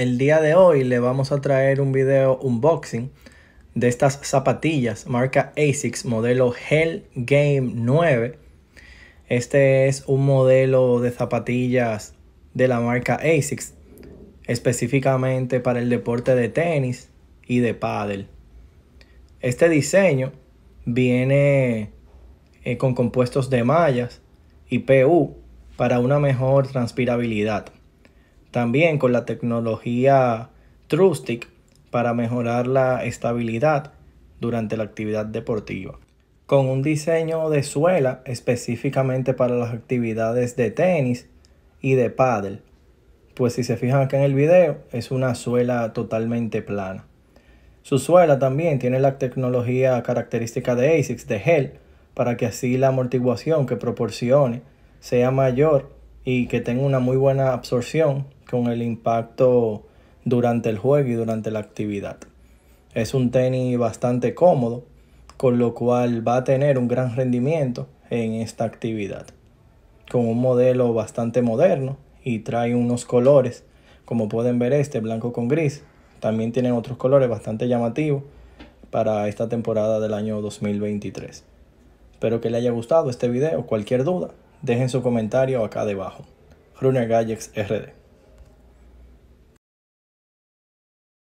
El día de hoy le vamos a traer un video unboxing de estas zapatillas marca ASICS modelo Hell Game 9. Este es un modelo de zapatillas de la marca ASICS específicamente para el deporte de tenis y de pádel. Este diseño viene eh, con compuestos de mallas y PU para una mejor transpirabilidad. También con la tecnología TRUSTIC para mejorar la estabilidad durante la actividad deportiva. Con un diseño de suela específicamente para las actividades de tenis y de pádel. Pues si se fijan acá en el video, es una suela totalmente plana. Su suela también tiene la tecnología característica de ASICS de gel para que así la amortiguación que proporcione sea mayor y que tenga una muy buena absorción con el impacto durante el juego y durante la actividad. Es un tenis bastante cómodo, con lo cual va a tener un gran rendimiento en esta actividad. Con un modelo bastante moderno y trae unos colores, como pueden ver este, blanco con gris. También tienen otros colores bastante llamativos para esta temporada del año 2023. Espero que le haya gustado este video. Cualquier duda, dejen su comentario acá debajo. Runner Gallex RD.